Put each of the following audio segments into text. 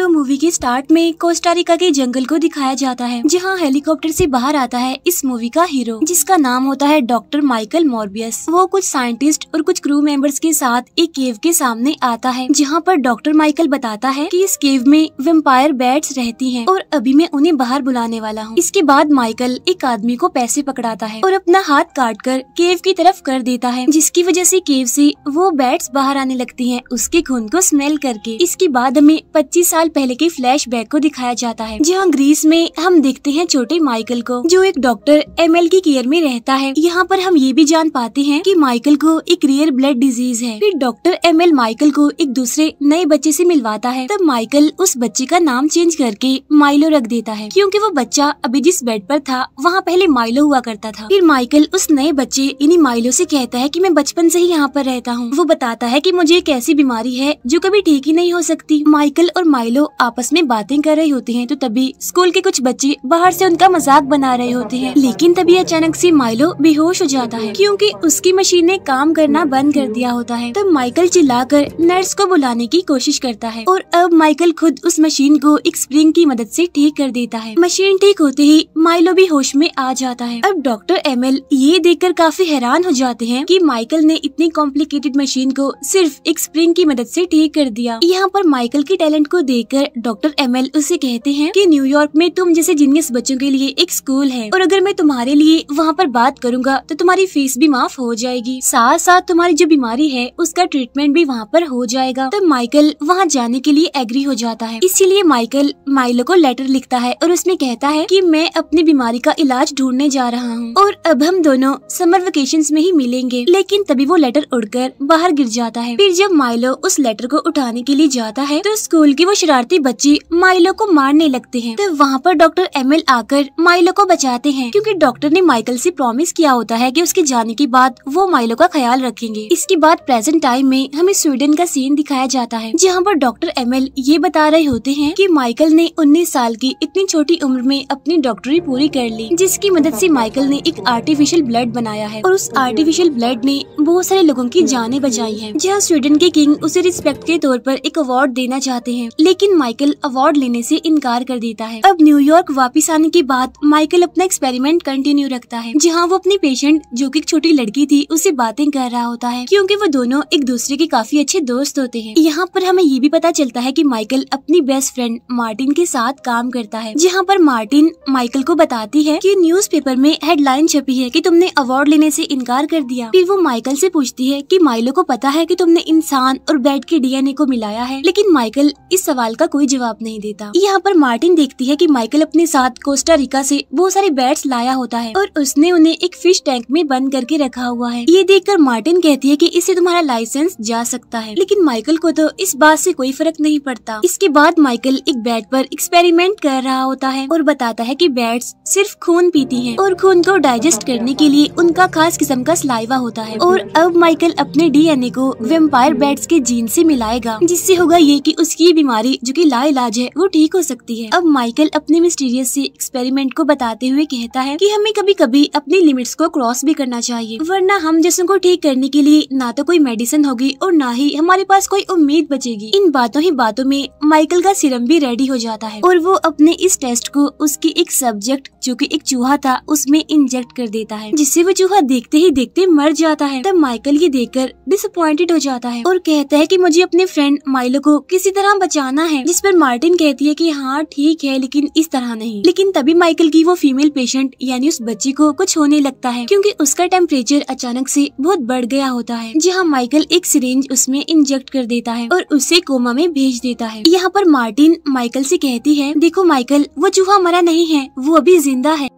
तो मूवी के स्टार्ट में कोस्टारिका के जंगल को दिखाया जाता है जहाँ हेलीकॉप्टर से बाहर आता है इस मूवी का हीरो जिसका नाम होता है डॉक्टर माइकल मॉर्बियस वो कुछ साइंटिस्ट और कुछ क्रू मेंबर्स के साथ एक केव के सामने आता है जहाँ पर डॉक्टर माइकल बताता है कि इस केव में वेम्पायर बैट्स रहती है और अभी मैं उन्हें बाहर बुलाने वाला हूँ इसके बाद माइकल एक आदमी को पैसे पकड़ाता है और अपना हाथ काट कर केव की तरफ कर देता है जिसकी वजह से केव से वो बैट्स बाहर आने लगती है उसके खून को स्मेल करके इसके बाद हमें पच्चीस साल पहले के फ्लैशबैक को दिखाया जाता है जहाँ ग्रीस में हम देखते हैं छोटे माइकल को जो एक डॉक्टर एम की केयर में रहता है यहाँ पर हम ये भी जान पाते हैं की माइकल को एक रेयर ब्लड डिजीज है फिर डॉक्टर एम माइकल को एक दूसरे नए बच्चे ऐसी मिलवाता है तब माइकल उस बच्चे का नाम चेंज करके माइलो रख देता है क्यूँकी वो बच्चा अभी जिस बेड पर था वहाँ पहले माइलो हुआ करता था फिर माइकल उस नए बच्चे इन्हीं माइलो से कहता है कि मैं बचपन से ही यहाँ पर रहता हूँ वो बताता है कि मुझे एक ऐसी बीमारी है जो कभी ठीक ही नहीं हो सकती माइकल और माइलो लोग आपस में बातें कर रही होती हैं तो तभी स्कूल के कुछ बच्चे बाहर से उनका मजाक बना रहे होते हैं लेकिन तभी अचानक से माइलो बेहोश हो जाता है क्योंकि उसकी मशीन ने काम करना बंद कर दिया होता है तब माइकल चिल्लाकर नर्स को बुलाने की कोशिश करता है और अब माइकल खुद उस मशीन को एक स्प्रिंग की मदद से ठीक कर देता है मशीन ठीक होते ही माइलो भी होश में आ जाता है अब डॉक्टर एम ये कर काफी हैरान हो जाते हैं कि माइकल ने इतनी कॉम्प्लिकेटेड मशीन को सिर्फ एक स्प्रिंग की मदद से ठीक कर दिया यहाँ पर माइकल के टैलेंट को देख लेकर डॉक्टर एम उसे कहते हैं कि न्यूयॉर्क में तुम जैसे जीनियस बच्चों के लिए एक स्कूल है और अगर मैं तुम्हारे लिए वहाँ पर बात करूँगा तो तुम्हारी फीस भी माफ हो जाएगी साथ साथ तुम्हारी जो बीमारी है उसका ट्रीटमेंट भी वहाँ पर हो जाएगा तब तो माइकल वहाँ जाने के लिए एग्री हो जाता है इसीलिए माइकल माइलो को लेटर लिखता है और उसमें कहता है की मैं अपनी बीमारी का इलाज ढूंढने जा रहा हूँ और अब हम दोनों समर वेकेशन में ही मिलेंगे लेकिन तभी वो लेटर उड़कर बाहर गिर जाता है फिर जब माइलो उस लेटर को उठाने के लिए जाता है तो स्कूल की वो शरारती बच्ची माइलो को मारने लगते हैं तो वहाँ पर डॉक्टर एमएल आकर माइलो को बचाते हैं क्योंकि डॉक्टर ने माइकल से प्रॉमिस किया होता है कि उसके जाने के बाद वो माइलो का ख्याल रखेंगे इसके बाद प्रेजेंट टाइम में हमें स्वीडन का सीन दिखाया जाता है जहाँ पर डॉक्टर एमएल ये बता रहे होते हैं कि माइकल ने उन्नीस साल की इतनी छोटी उम्र में अपनी डॉक्टरी पूरी कर ली जिसकी मदद से माइकल ने एक आर्टिफिशियल ब्लड बनाया है और उस आर्टिफिशियल ब्लड ने बहुत सारे लोगों की जाने बचाई है जहाँ स्वीडन के किंग उसे रिस्पेक्ट के तौर पर एक अवार्ड देना चाहते हैं लेकिन लेकिन माइकल अवार्ड लेने से इनकार कर देता है अब न्यूयॉर्क वापस आने के बाद माइकल अपना एक्सपेरिमेंट कंटिन्यू रखता है जहाँ वो अपनी पेशेंट जो की छोटी लड़की थी उसे बातें कर रहा होता है क्यूँकी वो दोनों एक दूसरे के काफी अच्छे दोस्त होते हैं यहाँ पर हमें ये भी पता चलता है की माइकल अपनी बेस्ट फ्रेंड मार्टिन के साथ काम करता है जहाँ पर मार्टिन माइकल को बताती है की पेपर में हेडलाइन छपी है की तुमने अवार्ड लेने ऐसी इनकार कर दिया फिर वो माइकल से पूछती है कि माइलो को पता है कि तुमने इंसान और बेड के डीएनए को मिलाया है लेकिन माइकल इस सवाल सवाल का कोई जवाब नहीं देता यहाँ पर मार्टिन देखती है कि माइकल अपने साथ कोस्टा रिका से बहुत सारे बैट्स लाया होता है और उसने उन्हें एक फिश टैंक में बंद करके रखा हुआ है ये देखकर मार्टिन कहती है कि इससे तुम्हारा लाइसेंस जा सकता है लेकिन माइकल को तो इस बात से कोई फर्क नहीं पड़ता इसके बाद माइकल एक बैट पर एक्सपेरिमेंट कर रहा होता है और बताता है कि बैट्स सिर्फ खून पीती है और खून को डाइजेस्ट करने के लिए उनका खास किस्म का स्लाइवा होता है और अब माइकल अपने डीएनए को वेम्पायर बैट्स के जीन से मिलाएगा जिससे होगा ये कि उसकी बीमारी जो कि लाइलाज है वो ठीक हो सकती है अब माइकल अपने मिस्टीरियस से एक्सपेरिमेंट को बताते हुए कहता है कि हमें कभी कभी अपनी लिमिट्स को क्रॉस भी करना चाहिए वरना हम जिसम को ठीक करने के लिए ना तो कोई मेडिसिन होगी और ना ही हमारे पास कोई उम्मीद बचेगी इन बातों ही बातों में माइकल का सिरम भी रेडी हो जाता है और वो अपने इस टेस्ट को उसकी एक सब्जेक्ट जो कि एक चूहा था उसमें इंजेक्ट कर देता है जिससे वो चूहा देखते ही देखते मर जाता है तब माइकल ये देखकर डिसअपॉइंटेड हो जाता है और कहता है कि मुझे अपने फ्रेंड माइलो को किसी तरह बचाना है जिस पर मार्टिन कहती है की हाँ ठीक है लेकिन इस तरह नहीं लेकिन तभी माइकल की वो फीमेल पेशेंट यानी उस बच्ची को कुछ होने लगता है क्यूँकी उसका टेम्परेचर अचानक से बहुत बढ़ गया होता है जहाँ माइकल एक सिरेंज उसमें इंजेक्ट कर देता है और उसे कोमा में भेज देता है यहाँ पर मार्टिन माइकल से कहती है देखो माइकल वो चूहा मरा नहीं है वो अभी जिंदा है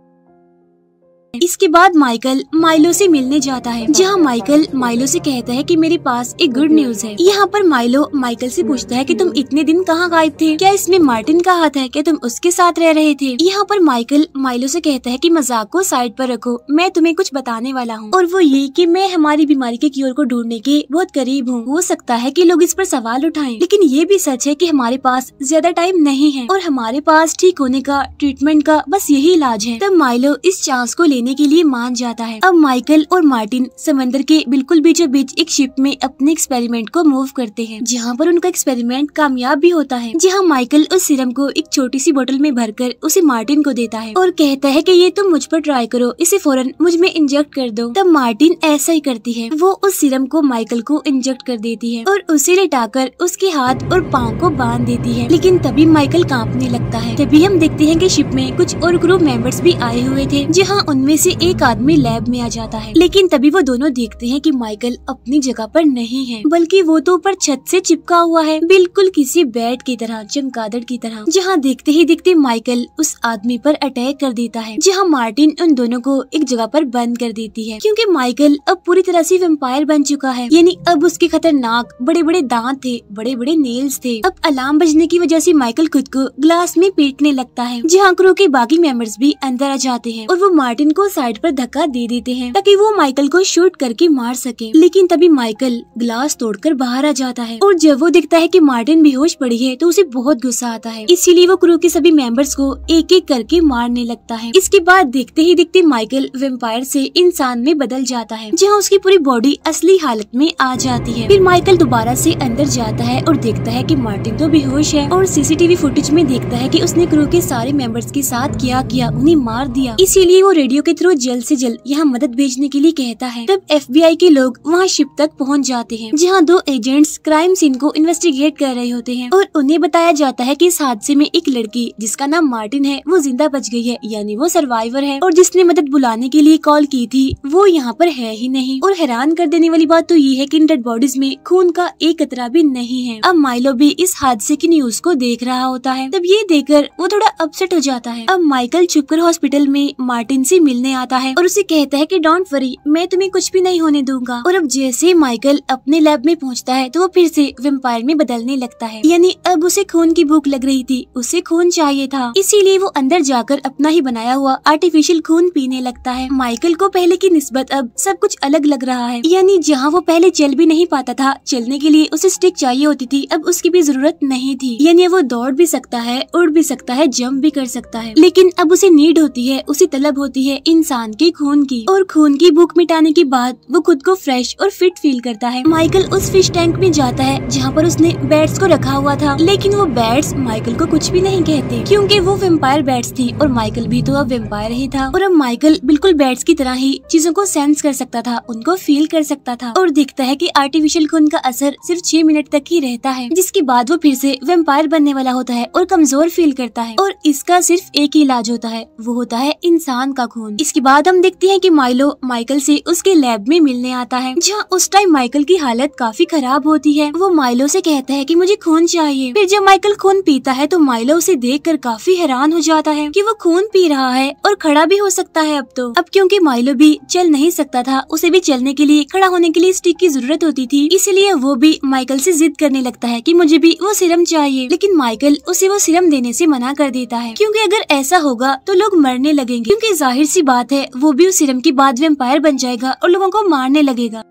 इसके बाद माइकल माइलो से मिलने जाता है जहां माइकल माइलो से कहता है कि मेरे पास एक गुड न्यूज है यहाँ पर माइलो माइकल से पूछता है कि तुम इतने दिन कहाँ गायब थे क्या इसमें मार्टिन का हाथ है क्या तुम उसके साथ रह रहे थे यहाँ पर माइकल माइलो से कहता है कि मजाक को साइड पर रखो मैं तुम्हें कुछ बताने वाला हूँ और वो ये की मैं हमारी बीमारी के क्योर को ढूंढने के बहुत करीब हूँ हो सकता है की लोग इस पर सवाल उठाए लेकिन ये भी सच है की हमारे पास ज्यादा टाइम नहीं है और हमारे पास ठीक होने का ट्रीटमेंट का बस यही इलाज है तब माइलो इस चांस को लेने देने के लिए मान जाता है अब माइकल और मार्टिन समंदर के बिल्कुल बीचों बीच एक शिप में अपने एक्सपेरिमेंट को मूव करते हैं जहाँ पर उनका एक्सपेरिमेंट कामयाब भी होता है जहाँ माइकल उस सिरम को एक छोटी सी बोतल में भरकर उसे मार्टिन को देता है और कहता है की ये तुम मुझ पर ट्राई करो इसे फौरन मुझ में इंजेक्ट कर दो तब मार्टिन ऐसा ही करती है वो उस सिरम को माइकल को इंजेक्ट कर देती है और उसे लिटाकर उसके हाथ और पाँव को बांध देती है लेकिन तभी माइकल कांपने लगता है तभी हम देखते हैं कि शिप में कुछ और ग्रुप मेंबर्स भी आए हुए थे जहाँ उनमें में से एक आदमी लैब में आ जाता है लेकिन तभी वो दोनों देखते हैं कि माइकल अपनी जगह पर नहीं है बल्कि वो तो ऊपर छत से चिपका हुआ है बिल्कुल किसी बैट की तरह चमकादड़ की तरह जहाँ देखते ही देखते माइकल उस आदमी पर अटैक कर देता है जहाँ मार्टिन उन दोनों को एक जगह पर बंद कर देती है क्योंकि माइकल अब पूरी तरह से वेम्पायर बन चुका है यानी अब उसके खतरनाक बड़े बड़े दांत थे बड़े बड़े नेल्स थे अब अलार्म बजने की वजह से माइकल खुद को ग्लास में पीटने लगता है जहाँ क्रू के बाकी मेंबर्स भी अंदर आ जाते हैं और वो मार्टिन को को साइड पर धक्का दे देते हैं ताकि वो माइकल को शूट करके मार सके लेकिन तभी माइकल ग्लास तोड़कर बाहर आ जाता है और जब वो देखता है कि मार्टिन बेहोश पड़ी है तो उसे बहुत गुस्सा आता है इसीलिए वो क्रू के सभी मेंबर्स को एक एक करके मारने लगता है इसके बाद देखते ही देखते माइकल वेम्पायर से इंसान में बदल जाता है जहाँ उसकी पूरी बॉडी असली हालत में आ जाती है फिर माइकल दोबारा से अंदर जाता है और देखता है कि मार्टिन तो बेहोश है और सीसीटीवी फुटेज में देखता है कि उसने क्रू के सारे मेंबर्स के साथ क्या किया उन्हें मार दिया इसीलिए वो रेडियो के के थ्रू जल्द से जल्द यहाँ मदद भेजने के लिए कहता है तब एफबीआई के लोग वहाँ शिप तक पहुँच जाते हैं जहाँ दो एजेंट्स क्राइम सीन को इन्वेस्टिगेट कर रहे होते हैं और उन्हें बताया जाता है की इस हादसे में एक लड़की जिसका नाम मार्टिन है वो जिंदा बच गई है यानी वो सर्वाइवर है और जिसने मदद बुलाने के लिए कॉल की थी वो यहाँ पर है ही नहीं और हैरान कर देने वाली बात तो ये है की इन डेड बॉडीज में खून का एक कतरा भी नहीं है अब माइलो भी इस हादसे की न्यूज को देख रहा होता है तब ये देखकर वो थोड़ा अपसेट हो जाता है अब माइकल छुपकर हॉस्पिटल में मार्टिन से मिलने मिलने आता है और उसे कहता है कि डोंट वरी मैं तुम्हें कुछ भी नहीं होने दूंगा और अब जैसे ही माइकल अपने लैब में पहुंचता है तो वो फिर से वेम्पायर में बदलने लगता है यानी अब उसे खून की भूख लग रही थी उसे खून चाहिए था इसीलिए वो अंदर जाकर अपना ही बनाया हुआ आर्टिफिशियल खून पीने लगता है माइकल को पहले की निस्बत अब सब कुछ अलग लग रहा है यानी जहाँ वो पहले चल भी नहीं पाता था चलने के लिए उसे स्टिक चाहिए होती थी अब उसकी भी जरूरत नहीं थी यानी वो दौड़ भी सकता है उड़ भी सकता है जंप भी कर सकता है लेकिन अब उसे नीड होती है उसे तलब होती है इंसान के खून की और खून की भूख मिटाने के बाद वो खुद को फ्रेश और फिट फील करता है माइकल उस फिश टैंक में जाता है जहाँ पर उसने बैट्स को रखा हुआ था लेकिन वो बैट्स माइकल को कुछ भी नहीं कहते क्योंकि वो वेम्पायर बैट्स थी और माइकल भी तो अब वेम्पायर ही था और अब माइकल बिल्कुल बैट्स की तरह ही चीजों को सेंस कर सकता था उनको फील कर सकता था और दिखता है की आर्टिफिशियल खून का असर सिर्फ छह मिनट तक ही रहता है जिसके बाद वो फिर से वेम्पायर बनने वाला होता है और कमजोर फील करता है और इसका सिर्फ एक ही इलाज होता है वो होता है इंसान का खून फोन इसके बाद हम देखते हैं कि माइलो माइकल से उसके लैब में मिलने आता है जहाँ उस टाइम माइकल की हालत काफी खराब होती है वो माइलो से कहता है कि मुझे खून चाहिए फिर जब माइकल खून पीता है तो माइलो उसे देख कर काफी हैरान हो जाता है की वो खून पी रहा है और खड़ा भी हो सकता है अब तो अब क्यूँकी माइलो भी चल नहीं सकता था उसे भी चलने के लिए खड़ा होने के लिए स्टिक की जरूरत होती थी इसलिए वो भी माइकल से जिद करने लगता है कि मुझे भी वो सिरम चाहिए लेकिन माइकल उसे वो सिरम देने से मना कर देता है क्योंकि अगर ऐसा होगा तो लोग मरने लगेंगे क्योंकि जाहिर सी की बात है वो भी उस सिरम की बाद वेम्पायर बन जाएगा और लोगों को मारने लगेगा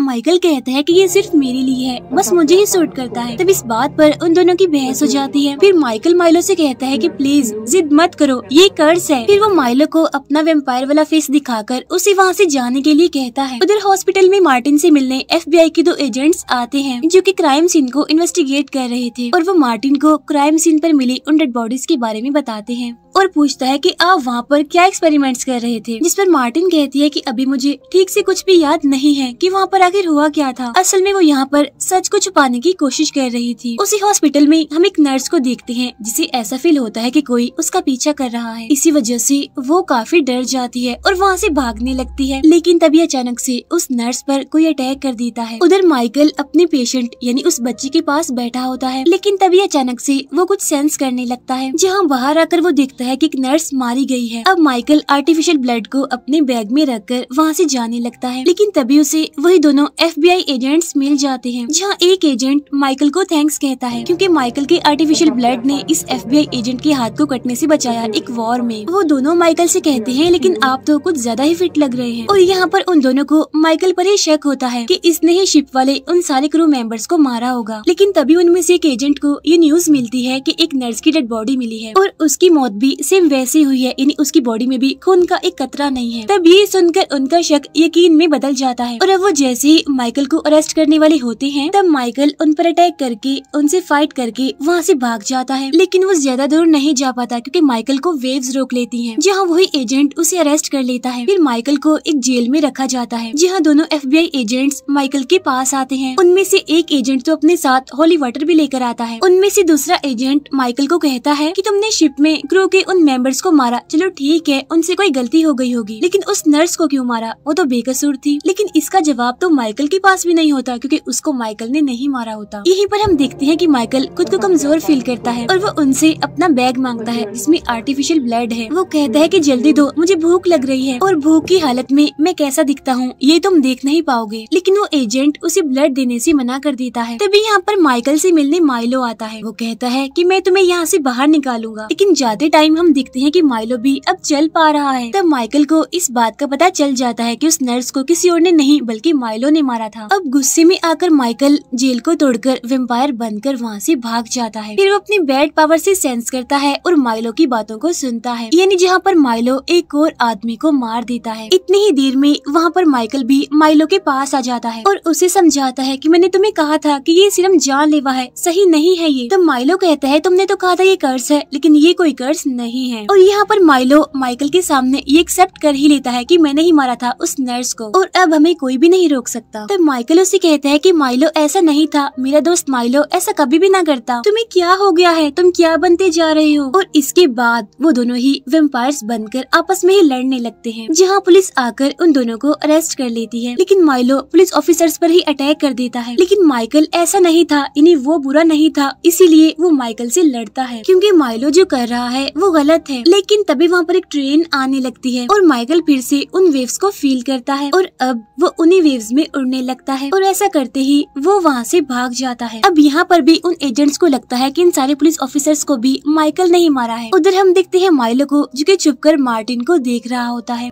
माइकल कहता है कि ये सिर्फ मेरे लिए है बस मुझे ही सूट करता है तब इस बात पर उन दोनों की बहस हो जाती है फिर माइकल माइलो से कहता है कि प्लीज जिद मत करो ये कर्ज है फिर वो माइलो को अपना वेम्पायर वाला फेस दिखाकर उसे वहाँ से जाने के लिए कहता है उधर हॉस्पिटल में मार्टिन से मिलने एफबीआई के दो एजेंट्स आते हैं जो की क्राइम सीन को इन्वेस्टिगेट कर रहे थे और वो मार्टिन को क्राइम सीन पर मिली उन डेड बॉडीज के बारे में बताते हैं और पूछता है कि आप वहाँ पर क्या एक्सपेरिमेंट्स कर रहे थे जिस पर मार्टिन कहती है कि अभी मुझे ठीक से कुछ भी याद नहीं है कि वहाँ पर आखिर हुआ क्या था असल में वो यहाँ पर सच को छुपाने की कोशिश कर रही थी उसी हॉस्पिटल में हम एक नर्स को देखते हैं जिसे ऐसा फील होता है कि कोई उसका पीछा कर रहा है इसी वजह से वो काफी डर जाती है और वहाँ से भागने लगती है लेकिन तभी अचानक से उस नर्स पर कोई अटैक कर देता है उधर माइकल अपने पेशेंट यानी उस बच्ची के पास बैठा होता है लेकिन तभी अचानक से वो कुछ सेंस करने लगता है जहाँ बाहर आकर वो देखता बताता है कि एक नर्स मारी गई है अब माइकल आर्टिफिशियल ब्लड को अपने बैग में रखकर वहाँ से जाने लगता है लेकिन तभी उसे वही दोनों एफबीआई एजेंट्स मिल जाते हैं जहाँ एक एजेंट माइकल को थैंक्स कहता है क्योंकि माइकल के आर्टिफिशियल ब्लड ने इस आई एजेंट के हाथ को कटने से बचाया एक वॉर में वो दोनों माइकल से कहते हैं लेकिन आप तो कुछ ज्यादा ही फिट लग रहे हैं और यहाँ पर उन दोनों को माइकल पर ही शक होता है कि इसने ही शिप वाले उन सारे क्रू मेंबर्स को मारा होगा लेकिन तभी उनमें से एक एजेंट को ये न्यूज मिलती है कि एक नर्स की डेड बॉडी मिली है और उसकी मौत भी भी सेम वैसी हुई है यानी उसकी बॉडी में भी खून का एक कतरा नहीं है तब ये सुनकर उनका शक यकीन में बदल जाता है और अब वो जैसे ही माइकल को अरेस्ट करने वाले होते हैं तब माइकल उन पर अटैक करके उनसे फाइट करके वहाँ से भाग जाता है लेकिन वो ज्यादा दूर नहीं जा पाता क्योंकि माइकल को वेव्स रोक लेती हैं जहाँ वही एजेंट उसे अरेस्ट कर लेता है फिर माइकल को एक जेल में रखा जाता है जहाँ दोनों एफ एजेंट्स माइकल के पास आते हैं उनमें से एक एजेंट तो अपने साथ होली वाटर भी लेकर आता है उनमें से दूसरा एजेंट माइकल को कहता है कि तुमने शिप में क्रू के उन मेंबर्स को मारा चलो ठीक है उनसे कोई गलती हो गई होगी लेकिन उस नर्स को क्यों मारा वो तो बेकसूर थी लेकिन इसका जवाब तो माइकल के पास भी नहीं होता क्योंकि उसको माइकल ने नहीं मारा होता यहीं पर हम देखते हैं कि माइकल खुद को कमजोर फील करता है और वो उनसे अपना बैग मांगता है जिसमें आर्टिफिशियल ब्लड है वो कहता है कि जल्दी दो मुझे भूख लग रही है और भूख की हालत में मैं कैसा दिखता हूँ ये तुम देख नहीं पाओगे लेकिन वो एजेंट उसे ब्लड देने से मना कर देता है तभी यहाँ पर माइकल से मिलने माइलो आता है वो कहता है की मैं तुम्हें यहाँ से बाहर निकालूंगा लेकिन जाते टाइम में हम देखते हैं कि माइलो भी अब चल पा रहा है तब माइकल को इस बात का पता चल जाता है कि उस नर्स को किसी और ने नहीं बल्कि माइलो ने मारा था अब गुस्से में आकर माइकल जेल को तोड़कर वेम्पायर बनकर वहाँ से भाग जाता है फिर वो अपनी बैड पावर से सेंस करता है और माइलो की बातों को सुनता है यानी जहाँ पर माइलो एक और आदमी को मार देता है इतनी ही देर में वहाँ पर माइकल भी माइलो के पास आ जाता है और उसे समझाता है कि मैंने तुम्हें कहा था कि ये सिर्फ जानलेवा है सही नहीं है ये तो माइलो कहता है तुमने तो कहा था ये कर्ज है लेकिन ये कोई कर्ज नहीं नहीं है और यहाँ पर माइलो माइकल के सामने ये एक्सेप्ट कर ही लेता है की मैंने ही मारा था उस नर्स को और अब हमें कोई भी नहीं रोक सकता तो माइकल उसे कहते हैं की माइलो ऐसा नहीं था मेरा दोस्त माइलो ऐसा कभी भी ना करता तुम्हें क्या हो गया है तुम क्या बनते जा रहे हो और इसके बाद वो दोनों ही वेम्पायर्स बनकर आपस में ही लड़ने लगते है जहाँ पुलिस आकर उन दोनों को अरेस्ट कर लेती है लेकिन माइलो पुलिस ऑफिसर्स पर ही अटैक कर देता है लेकिन माइकल ऐसा नहीं था इन्हें वो बुरा नहीं था इसीलिए वो माइकल से लड़ता है क्योंकि माइलो जो कर रहा है वो वो गलत है लेकिन तभी वहाँ पर एक ट्रेन आने लगती है और माइकल फिर से उन वेव्स को फील करता है और अब वो उन्हीं वेव्स में उड़ने लगता है और ऐसा करते ही वो वहाँ से भाग जाता है अब यहाँ पर भी उन एजेंट्स को लगता है कि इन सारे पुलिस ऑफिसर्स को भी माइकल नहीं मारा है उधर हम देखते हैं माइलो को जो कि कर मार्टिन को देख रहा होता है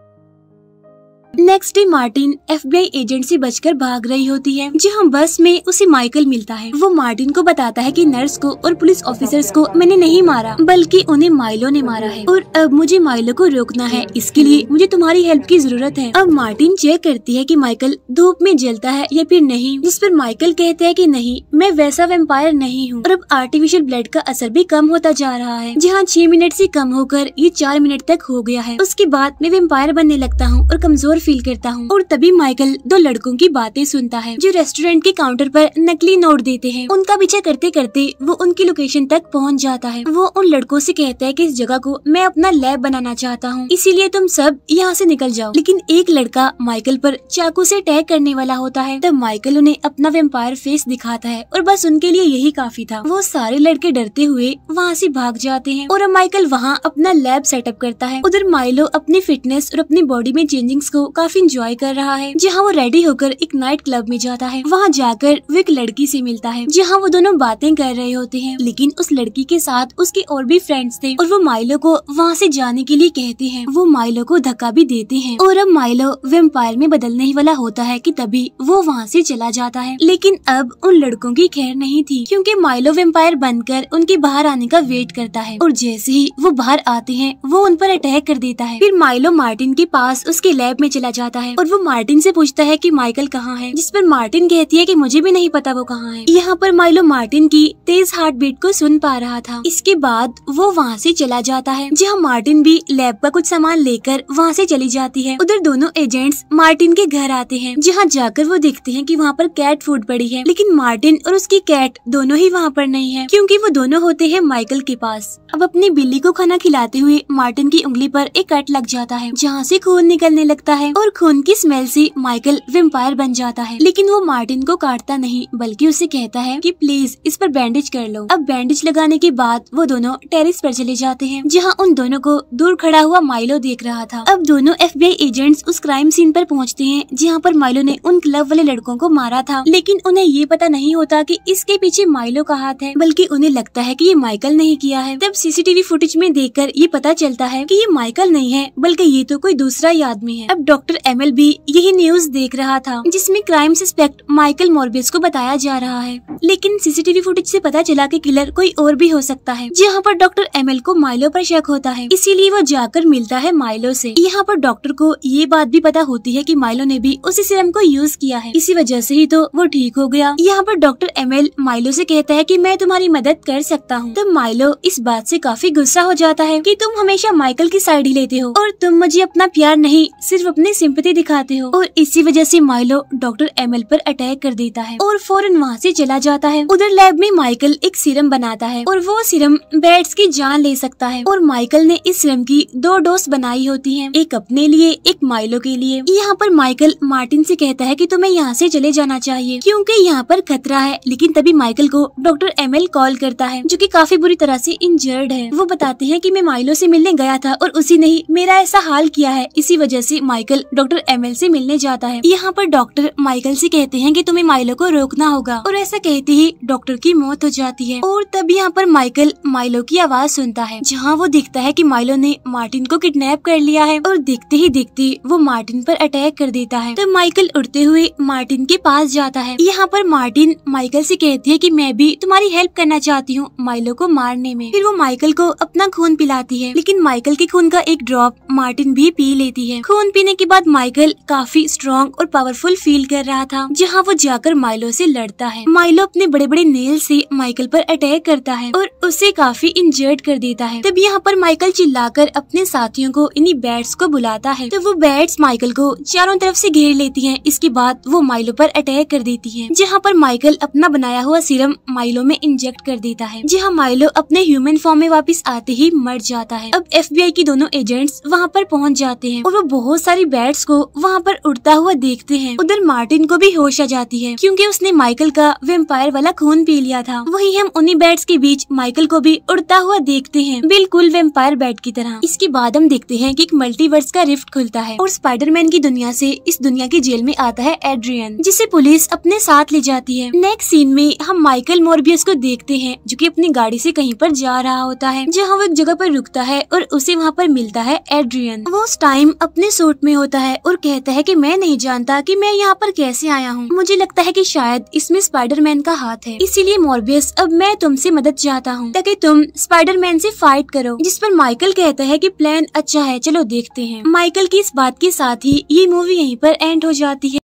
next day Martin FBI agent से बचकर भाग रही होती है जहाँ बस में उसे माइकल मिलता है वो मार्टिन को बताता है कि नर्स को और पुलिस ऑफिसर्स को मैंने नहीं मारा बल्कि उन्हें माइलो ने मारा है और अब मुझे माइलो को रोकना है इसके लिए मुझे तुम्हारी हेल्प की जरूरत है अब मार्टिन चेक करती है की माइकल धूप में जलता है या फिर नहीं जिस पर माइकल कहते हैं की नहीं मैं वैसा वेम्पायर नहीं हूँ और अब आर्टिफिशियल ब्लड का असर भी कम होता जा रहा है जहाँ छह मिनट ऐसी कम होकर ये चार मिनट तक हो गया है उसके बाद मैं वेम्पायर बनने लगता हूँ और कमजोर फील करता हूँ और तभी माइकल दो लड़कों की बातें सुनता है जो रेस्टोरेंट के काउंटर पर नकली नोट देते हैं उनका पीछा करते करते वो उनकी लोकेशन तक पहुँच जाता है वो उन लड़कों से कहता है कि इस जगह को मैं अपना लैब बनाना चाहता हूँ इसीलिए तुम सब यहाँ से निकल जाओ लेकिन एक लड़का माइकल पर चाकू से अटैक करने वाला होता है तब माइकल उन्हें अपना वेम्पायर फेस दिखाता है और बस उनके लिए यही काफी था वो सारे लड़के डरते हुए वहाँ से भाग जाते हैं और माइकल वहाँ अपना लैब सेटअप करता है उधर माइलो अपनी फिटनेस और अपनी बॉडी में चेंजिंग्स को काफी इंजॉय कर रहा है जहाँ वो रेडी होकर एक नाइट क्लब में जाता है वहाँ जाकर वो एक लड़की से मिलता है जहाँ वो दोनों बातें कर रहे होते हैं लेकिन उस लड़की के साथ उसके और भी फ्रेंड्स थे और वो माइलो को वहाँ से जाने के लिए कहते हैं वो माइलो को धक्का भी देते हैं और अब माइलो वेम्पायर में बदलने ही वाला होता है की तभी वो वहाँ से चला जाता है लेकिन अब उन लड़कों की खैर नहीं थी क्यूँकी माइलो वेम्पायर बनकर उनके बाहर आने का वेट करता है और जैसे ही वो बाहर आते हैं वो उन पर अटैक कर देता है फिर माइलो मार्टिन के पास उसके लैब में चला जाता है और वो मार्टिन से पूछता है कि माइकल कहाँ है जिस पर मार्टिन कहती है कि मुझे भी नहीं पता वो कहाँ है यहाँ पर माइलो मार्टिन की तेज हार्ट बीट को सुन पा रहा था इसके बाद वो वहाँ से चला जाता है जहाँ मार्टिन भी लैब का कुछ सामान लेकर वहाँ से चली जाती है उधर दोनों एजेंट्स मार्टिन के घर आते हैं जहाँ जाकर वो देखते हैं की वहाँ पर कैट फूड पड़ी है लेकिन मार्टिन और उसकी कैट दोनों ही वहाँ पर नहीं है क्यूँकी वो दोनों होते हैं माइकल के पास अब अपनी बिल्ली को खाना खिलाते हुए मार्टिन की उंगली पर एक कट लग जाता है जहाँ से खून निकलने लगता है और खून की स्मेल से माइकल वेम्पायर बन जाता है लेकिन वो मार्टिन को काटता नहीं बल्कि उसे कहता है कि प्लीज इस पर बैंडेज कर लो अब बैंडेज लगाने के बाद वो दोनों टेरिस पर चले जाते हैं जहाँ उन दोनों को दूर खड़ा हुआ माइलो देख रहा था अब दोनों एफ एजेंट्स उस क्राइम सीन पर पहुँचते हैं जहाँ पर माइलो ने उन क्लब वाले लड़कों को मारा था लेकिन उन्हें ये पता नहीं होता की इसके पीछे माइलो का हाथ है बल्कि उन्हें लगता है की ये माइकल नहीं किया है तब सीसीटीवी फुटेज में कर ये पता चलता है की ये माइकल नहीं है बल्कि ये तो कोई दूसरा ही आदमी है अब डॉक्टर डॉक्टर एम भी यही न्यूज देख रहा था जिसमे क्राइम सस्पेक्ट माइकल मॉर्बिस को बताया जा रहा है लेकिन सीसीटीवी फुटेज से पता चला कि किलर कोई और भी हो सकता है जहाँ पर डॉक्टर एम को माइलो पर शक होता है इसीलिए वो जाकर मिलता है माइलो से यहाँ पर डॉक्टर को ये बात भी पता होती है कि माइलो ने भी उसी सिरम को यूज किया है इसी वजह से ही तो वो ठीक हो गया यहाँ पर डॉक्टर एम माइलो से कहता है कि मैं तुम्हारी मदद कर सकता हूँ तब तो माइलो इस बात से काफी गुस्सा हो जाता है कि तुम हमेशा माइकल की साइड ही लेते हो और तुम मुझे अपना प्यार नहीं सिर्फ अपने अपनी सिंपति दिखाते हो और इसी वजह से Milo doctor M L attack कर देता है और फौरन वहाँ से चला जाता है उधर लैब में माइकल एक सीरम बनाता है और वो सीरम बैट्स की जान ले सकता है और माइकल ने इस सीरम की दो डोज बनाई होती है एक अपने लिए एक माइलो के लिए यहाँ पर माइकल मार्टिन से कहता है कि तुम्हें यहाँ से चले जाना चाहिए क्योंकि यहाँ पर खतरा है लेकिन तभी माइकल को डॉक्टर एम कॉल करता है जो की काफी बुरी तरह से इंजर्ड है वो बताते हैं की मैं माइलो ऐसी मिलने गया था और उसी ने ही मेरा ऐसा हाल किया है इसी वजह ऐसी माइकल माइकल डॉक्टर एमएल से मिलने जाता है यहाँ पर डॉक्टर माइकल से कहते हैं कि तुम्हें माइलो को रोकना होगा और ऐसा कहते ही डॉक्टर की मौत हो जाती है और तभी यहाँ पर माइकल माइलो की आवाज सुनता है जहाँ वो दिखता है की माइलो ने मार्टिन को किडनैप कर लिया है और देखते ही देखते वो मार्टिन पर अटैक कर देता है तब माइकल उड़ते हुए मार्टिन के पास जाता है यहाँ पर मार्टिन माइकल से कहती है कि मैं भी तुम्हारी हेल्प करना चाहती हूँ माइलो को मारने में फिर वो माइकल को अपना खून पिलाती है लेकिन माइकल के खून का एक ड्रॉप मार्टिन भी पी लेती है खून पीने के बाद माइकल काफी स्ट्रॉन्ग और पावरफुल फील कर रहा था जहाँ वो जाकर माइलो से लड़ता है माइलो अपने बड़े बड़े नेल से माइकल पर अटैक करता है और उसे काफी इंजर्ड कर देता है तब यहाँ पर माइकल चिल्लाकर अपने साथियों को इन्हीं बैट्स को बुलाता है तो वो बैट्स माइकल को चारों तरफ से घेर लेती हैं इसके बाद वो माइलो पर अटैक कर देती हैं जहाँ पर माइकल अपना बनाया हुआ सीरम माइलो में इंजेक्ट कर देता है जहाँ माइलो अपने ह्यूमन फॉर्म में वापस आते ही मर जाता है अब एफ की दोनों एजेंट्स वहाँ पर पहुँच जाते हैं और वो बहुत सारी बैट्स को वहाँ पर उड़ता हुआ देखते हैं उधर मार्टिन को भी होश आ जाती है क्योंकि उसने माइकल का वेम्पायर वाला खून पी लिया था वहीं हम उन्हीं बैट्स के बीच माइकल को भी उड़ता हुआ देखते हैं बिल्कुल वेम्पायर बैट की तरह इसके बाद हम देखते हैं की एक मल्टीवर्स का रिफ्ट खुलता है और स्पाइडरमैन की दुनिया ऐसी इस दुनिया की जेल में आता है एड्रियन जिसे पुलिस अपने साथ ले जाती है नेक्स्ट सीन में हम माइकल मोरबियस को देखते हैं जो की अपनी गाड़ी ऐसी कहीं पर जा रहा होता है जहाँ वो एक जगह पर रुकता है और उसे वहाँ पर मिलता है एड्रियन वो उस टाइम अपने सूट में होता है और कहता है कि मैं नहीं जानता कि मैं यहाँ पर कैसे आया हूँ मुझे लगता है कि शायद इसमें स्पाइडरमैन का हाथ है इसीलिए मोरबियस अब मैं तुमसे मदद चाहता हूँ ताकि तुम स्पाइडरमैन से फाइट करो जिस पर माइकल कहता है कि प्लान अच्छा है चलो देखते हैं माइकल की इस बात के साथ ही ये मूवी यहीं पर एंड हो जाती है